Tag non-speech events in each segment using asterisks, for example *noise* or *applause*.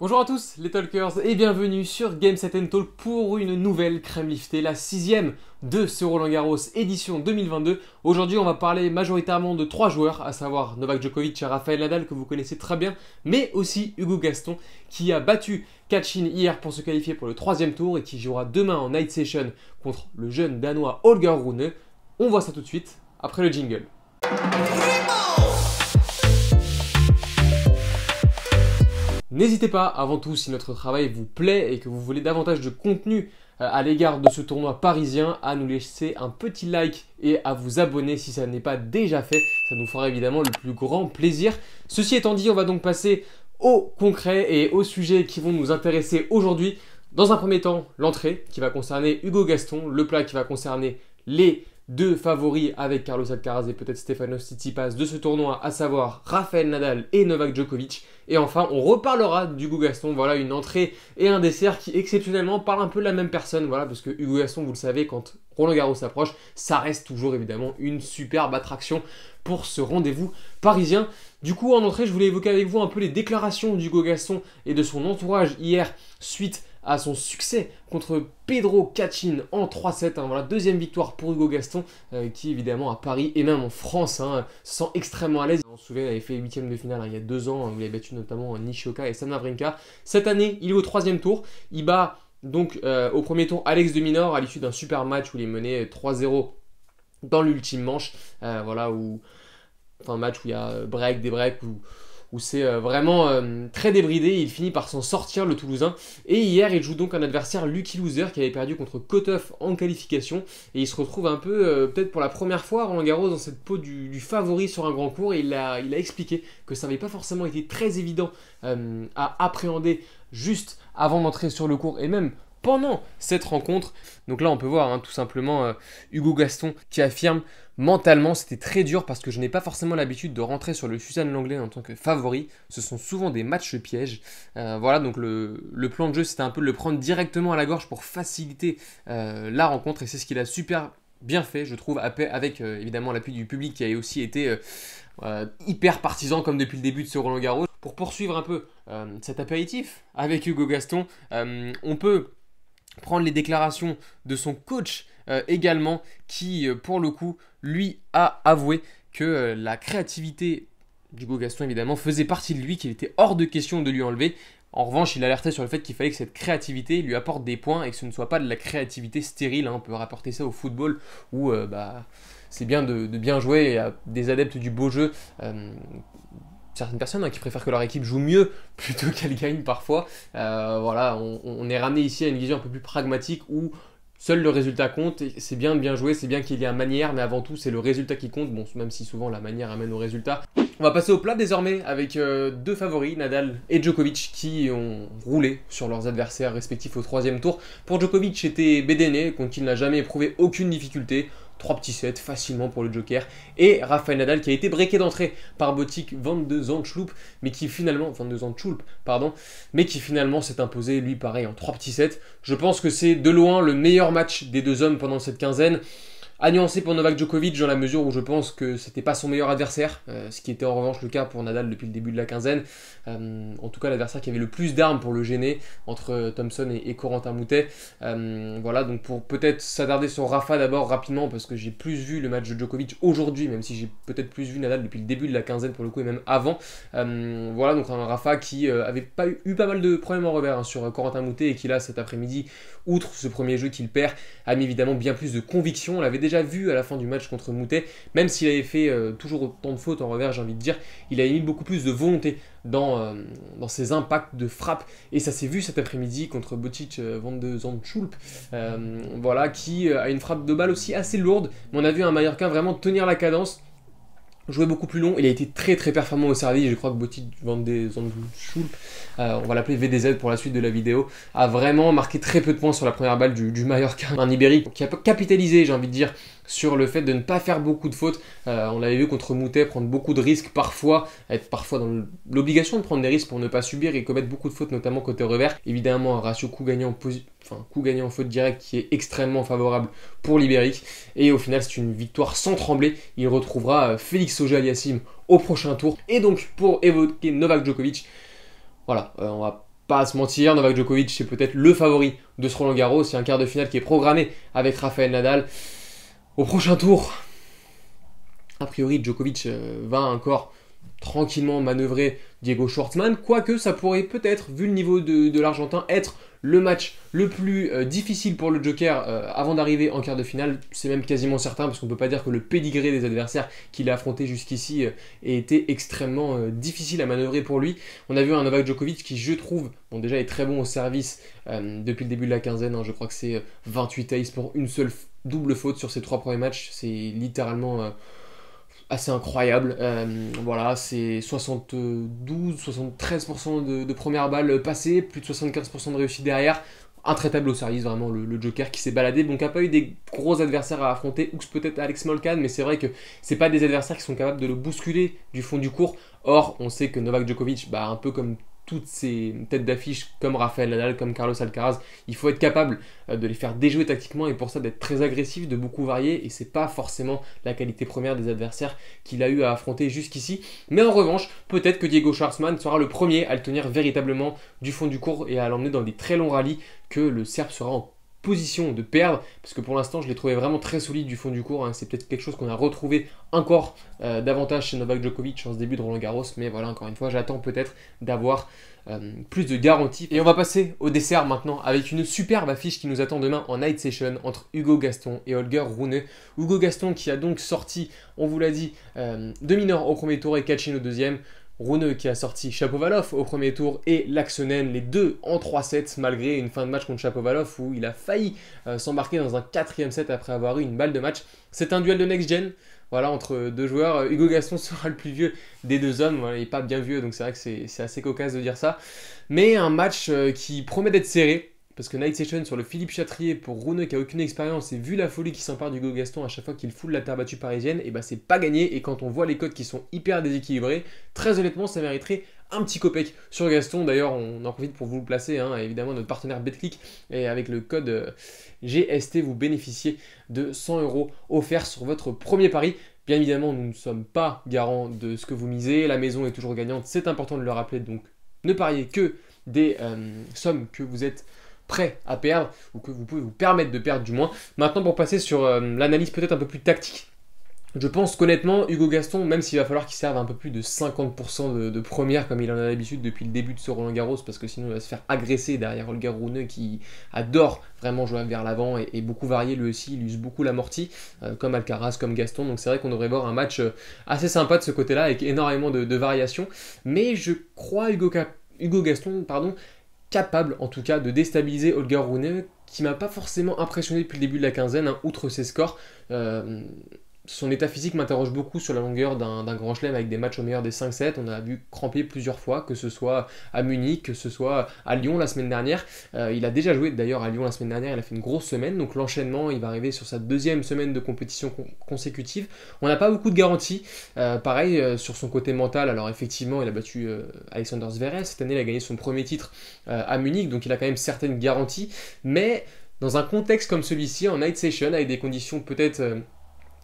Bonjour à tous les Talkers et bienvenue sur Game Set Talk pour une nouvelle crème liftée, la sixième de ce Roland Garros édition 2022. Aujourd'hui, on va parler majoritairement de trois joueurs, à savoir Novak Djokovic et Rafael Nadal que vous connaissez très bien, mais aussi Hugo Gaston qui a battu Kachin hier pour se qualifier pour le troisième tour et qui jouera demain en night session contre le jeune danois olga Rune. On voit ça tout de suite après le jingle. N'hésitez pas, avant tout, si notre travail vous plaît et que vous voulez davantage de contenu euh, à l'égard de ce tournoi parisien, à nous laisser un petit like et à vous abonner si ça n'est pas déjà fait. Ça nous fera évidemment le plus grand plaisir. Ceci étant dit, on va donc passer au concret et aux sujets qui vont nous intéresser aujourd'hui. Dans un premier temps, l'entrée qui va concerner Hugo Gaston, le plat qui va concerner les deux favoris avec Carlos Alcaraz et peut-être Stefano Tsitsipas de ce tournoi, à savoir Raphaël Nadal et Novak Djokovic. Et enfin, on reparlera d'Hugo Gaston. Voilà une entrée et un dessert qui exceptionnellement parlent un peu de la même personne. Voilà, parce que Hugo Gaston, vous le savez, quand Roland Garros s'approche, ça reste toujours évidemment une superbe attraction pour ce rendez-vous parisien. Du coup, en entrée, je voulais évoquer avec vous un peu les déclarations d'Hugo Gaston et de son entourage hier suite à son succès contre Pedro Cachin en 3-7. Hein. deuxième victoire pour Hugo Gaston, euh, qui évidemment à Paris et même en France hein, se sent extrêmement à l'aise. On se souvient, il avait fait huitième de finale hein, il y a deux ans, où il avait battu notamment euh, Nishioka et Sanavrinka. Cette année, il est au troisième tour. Il bat donc euh, au premier tour Alex de Minor à l'issue d'un super match où il est mené 3-0 dans l'ultime manche. voilà, où. Enfin, match où il y a break, des breaks, où où c'est euh, vraiment euh, très débridé. Il finit par s'en sortir, le Toulousain. Et hier, il joue donc un adversaire, Lucky Loser, qui avait perdu contre Kotov en qualification. Et il se retrouve un peu, euh, peut-être pour la première fois, Roland Garros dans cette peau du, favori sur un grand cours. Et il a, expliqué que ça n'avait pas forcément été très évident à appréhender juste avant d'entrer sur le cours et même pendant cette rencontre. Donc là, on peut voir hein, tout simplement Hugo Gaston qui affirme Mentalement, c'était très dur parce que je n'ai pas forcément l'habitude de rentrer sur le Suzanne Langlais en tant que favori. Ce sont souvent des matchs pièges. Euh, voilà, donc le, plan de jeu, c'était un peu de le prendre directement à la gorge pour faciliter euh, la rencontre. Et c'est ce qu'il a super bien fait, je trouve, avec euh, évidemment l'appui du public qui a aussi été hyper partisan comme depuis le début de ce Roland Garros. Pour poursuivre un peu cet apéritif avec Hugo Gaston, on peut prendre les déclarations de son coach également, qui pour le coup lui a avoué que euh, la créativité d'Hugo Gaston évidemment faisait partie de lui, qu'il était hors de question de lui enlever. En revanche, il alertait sur le fait qu'il fallait que cette créativité lui apporte des points et que ce ne soit pas de la créativité stérile. Hein. On peut rapporter ça au football où euh, bah, c'est bien de, bien jouer à des adeptes du beau jeu. Euh, certaines personnes hein, qui préfèrent que leur équipe joue mieux *laughs* plutôt qu'elle gagne parfois. voilà, on, est ramené ici à une vision un peu plus pragmatique où Seul le résultat compte, c'est bien de bien jouer, c'est bien qu'il y ait un manière, mais avant tout c'est le résultat qui compte, bon même si souvent la manière amène au résultat. On va passer au plat désormais avec euh, deux favoris, Nadal et Djokovic, qui ont roulé sur leurs adversaires respectifs au troisième tour. Pour Djokovic, c'était Bédéné, contre qui il n'a jamais éprouvé aucune difficulté. 3 petits sets facilement pour le Joker. Et Rafael Nadal qui a été briqué d'entrée par Botic 22 ans mais qui finalement, pardon, mais qui finalement s'est imposé, lui pareil, en 3 petits sets. Je pense que c'est de loin le meilleur match des deux hommes pendant cette quinzaine. À nuancer pour Novak Djokovic dans la mesure où je pense que c'était pas son meilleur adversaire, euh, ce qui était en revanche le cas pour Nadal depuis le début de la quinzaine. Euh, en tout cas, l'adversaire qui avait le plus d'armes pour le gêner entre euh, Thompson et, Corentin Moutet. voilà, donc pour peut-être s'attarder sur Rafa d'abord rapidement, parce que j'ai plus vu le match de Djokovic aujourd'hui, même si j'ai peut-être plus vu Nadal depuis le début de la quinzaine pour le coup et même avant. voilà, donc un Rafa qui avait pas eu, pas mal de problèmes en revers hein, sur Corentin Moutet et qui là cet après-midi, outre ce premier jeu qu'il perd, a mis évidemment bien plus de conviction. On l'avait déjà vu à la fin du match contre Moutet, même s'il avait fait euh, toujours autant de fautes en revers, j'ai envie de dire, il a mis beaucoup plus de volonté dans, euh, dans ses impacts de frappe. Et ça s'est vu cet après-midi contre Botic euh, van de Zandschulp, voilà, qui a une frappe de balle aussi assez lourde, mais on a vu un Mallorquin vraiment tenir la cadence joué beaucoup plus long. Il a été très très performant au service. Je crois que Botti vend des euh, on va l'appeler VDZ pour la suite de la vidéo, a vraiment marqué très peu de points sur la première balle du, du Mallorca. Un Ibérique qui a capitalisé, j'ai envie de dire, sur le fait de ne pas faire beaucoup de fautes. Euh, on l'avait vu contre Moutet, prendre beaucoup de risques parfois, être parfois dans l'obligation de prendre des risques pour ne pas subir et commettre beaucoup de fautes, notamment côté revers. Évidemment, un ratio coup gagnant, gagnant en faute directe qui est extrêmement favorable pour l'Ibéric Et au final, c'est une victoire sans trembler. Il retrouvera euh, Félix Auger-Aliassime au prochain tour. Et donc, pour évoquer Novak Djokovic, voilà, euh, on va pas se mentir, Novak Djokovic c'est peut-être le favori de ce Roland Garros, c'est un quart de finale qui est programmé avec Rafael Nadal. Au prochain tour, a priori, Djokovic euh, va encore tranquillement manœuvrer Diego schwartzmann quoique ça pourrait peut-être, vu le niveau de, l'Argentin, être le match le plus euh, difficile pour le Joker euh, avant d'arriver en quart de finale. C'est même quasiment certain, parce qu'on ne peut pas dire que le pédigré des adversaires qu'il a affronté jusqu'ici ait été extrêmement difficile à manœuvrer pour lui. On a vu un Novak Djokovic qui, je trouve, déjà est très bon au service depuis le début de la quinzaine. Hein. je crois que c'est 28 ace pour une seule double faute sur ces trois premiers matchs, c'est littéralement euh, assez incroyable. Euh, voilà, c'est 72-73% de, de première balle passée, plus de 75% de réussite derrière. Intraitable au service, vraiment, le, Joker qui s'est baladé. Donc, n'a pas eu des gros adversaires à affronter, ou peut-être Alex Molcan, mais c'est vrai que c'est pas des adversaires qui sont capables de le bousculer du fond du cours. Or, on sait que Novak Djokovic, bah, un peu comme toutes ces têtes d'affiche comme Rafael Nadal, comme Carlos Alcaraz, il faut être capable euh, de les faire déjouer tactiquement et pour ça d'être très agressif, de beaucoup varier et c'est pas forcément la qualité première des adversaires qu'il a eu à affronter jusqu'ici. Mais en revanche, peut-être que Diego Schwartzman sera le premier à le tenir véritablement du fond du cours et à l'emmener dans des très longs rallyes que le Serbe sera en position de perdre, parce que pour l'instant je l'ai trouvé vraiment très solide du fond du cours, hein. c'est peut-être quelque chose qu'on a retrouvé encore euh, davantage chez Novak Djokovic en ce début de Roland Garros, mais voilà encore une fois j'attends peut-être d'avoir euh, plus de garanties. Et on va passer au dessert maintenant avec une superbe affiche qui nous attend demain en night session entre Hugo Gaston et Holger Rune. Hugo Gaston qui a donc sorti, on vous l'a dit, euh, de mineur au premier tour et Kachin au deuxième. Runeux qui a sorti Chapovalov au premier tour et Laxonen, les deux en 3 sets malgré une fin de match contre Chapovalov où il a failli euh, s'embarquer dans un quatrième set après avoir eu une balle de match. C'est un duel de next-gen, voilà, entre deux joueurs. Euh, Hugo Gaston *laughs* sera le plus vieux des deux hommes, il n'est pas bien vieux donc c'est vrai que c'est assez cocasse de dire ça. Mais un match euh, qui promet d'être serré, parce que Night Session sur le Philippe Chatrier pour Runeux qui a aucune expérience et vu la folie qui s'empare du Go Gaston à chaque fois qu'il foule la terre battue parisienne, et eh ben c'est pas gagné. Et quand on voit les codes qui sont hyper déséquilibrés, très honnêtement, ça mériterait un petit copec sur Gaston. D'ailleurs, on en profite pour vous le placer. Hein. évidemment, notre partenaire BetClick. Et avec le code euh, GST, vous bénéficiez de 100 euros offerts sur votre premier pari. Bien évidemment, nous ne sommes pas garants de ce que vous misez. La maison est toujours gagnante. C'est important de le rappeler. Donc, ne pariez que des euh, sommes que vous êtes prêt à perdre ou que vous pouvez vous permettre de perdre du moins. Maintenant pour passer sur euh, l'analyse peut-être un peu plus tactique. Je pense qu'honnêtement, Hugo Gaston, même s'il va falloir qu'il serve un peu plus de 50% de, première comme il en a l'habitude depuis le début de ce Roland Garros, parce que sinon il va se faire agresser derrière Olga Rouneux qui adore vraiment jouer vers l'avant et, beaucoup varier lui aussi, il use beaucoup l'amorti, euh, comme Alcaraz, comme Gaston, donc c'est vrai qu'on devrait voir un match euh, assez sympa de ce côté-là, avec énormément de, variations, mais je crois Hugo, Hugo Gaston, pardon, capable en tout cas de déstabiliser Olga Rune, qui m'a pas forcément impressionné depuis le début de la quinzaine, hein, outre ses scores. Euh, son état physique m'interroge beaucoup sur la longueur d'un grand chelem avec des matchs au meilleur des 5-7. On a vu cramper plusieurs fois, que ce soit à Munich, que ce soit à Lyon la semaine dernière. Euh, il a déjà joué d'ailleurs à Lyon la semaine dernière, il a fait une grosse semaine. Donc l'enchaînement, il va arriver sur sa deuxième semaine de compétition consécutive. On n'a pas beaucoup de garanties. Euh, pareil euh, sur son côté mental. Alors effectivement, il a battu Alexander Zverev. Cette année, il a gagné son premier titre à Munich. Donc il a quand même certaines garanties. Mais dans un contexte comme celui-ci, en night session, avec des conditions peut-être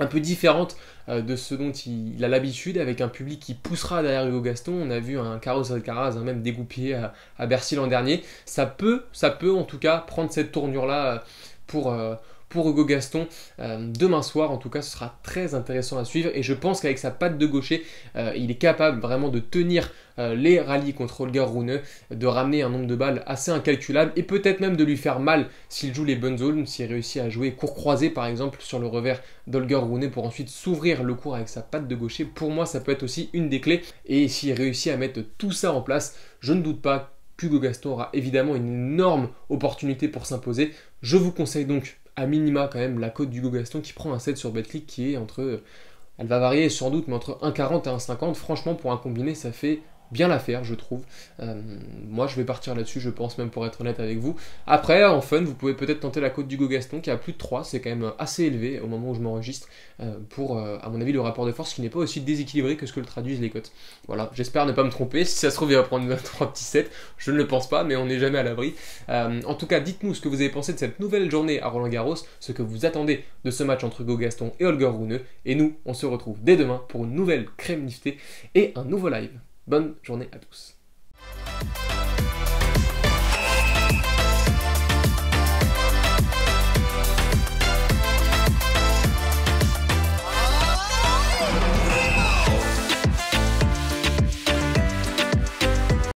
un peu différente euh, de ce dont il, a l'habitude, avec un public qui poussera derrière Hugo Gaston. On a vu un Carlos Alcaraz hein, même dégoupillé à Bercy l'an dernier. Ça peut, ça peut en tout cas prendre cette tournure-là euh, pour, euh, pour Hugo Gaston euh, demain soir. En tout cas, ce sera très intéressant à suivre et je pense qu'avec sa patte de gaucher, euh, il est capable vraiment de tenir euh, les rallyes contre Holger Rune, de ramener un nombre de balles assez incalculable et peut-être même de lui faire mal s'il joue les bonnes zones, s'il réussit à jouer court croisé par exemple sur le revers d'Holger Rune pour ensuite s'ouvrir le cours avec sa patte de gaucher. Pour moi, ça peut être aussi une des clés et s'il réussit à mettre tout ça en place, je ne doute pas Hugo Gaston aura évidemment une énorme opportunité pour s'imposer. Je vous conseille donc à minima quand même la cote du Gaston qui prend un set sur Betclic qui est entre. Euh, elle va varier sans doute, mais entre 1,40 et 1,50. Franchement, pour un combiné, ça fait bien faire, je trouve. Euh, moi, je vais partir là-dessus, je pense, même pour être honnête avec vous. Après, en fun, vous pouvez peut-être tenter la côte du Gaston qui a plus de 3, c'est quand même assez élevé au moment où je m'enregistre, euh, pour, euh, à mon avis, le rapport de force qui n'est pas aussi déséquilibré que ce que le traduisent les cotes. Voilà, j'espère ne pas me tromper. Si ça se trouve, il va prendre une petits sets. je ne le pense pas, mais on n'est jamais à l'abri. en tout cas, dites-nous ce que vous avez pensé de cette nouvelle journée à Roland Garros, ce que vous attendez de ce match entre Gogaston Gaston et Holger Rune. Et nous, on se retrouve dès demain pour une nouvelle crème et un nouveau live. Bonne journée à tous.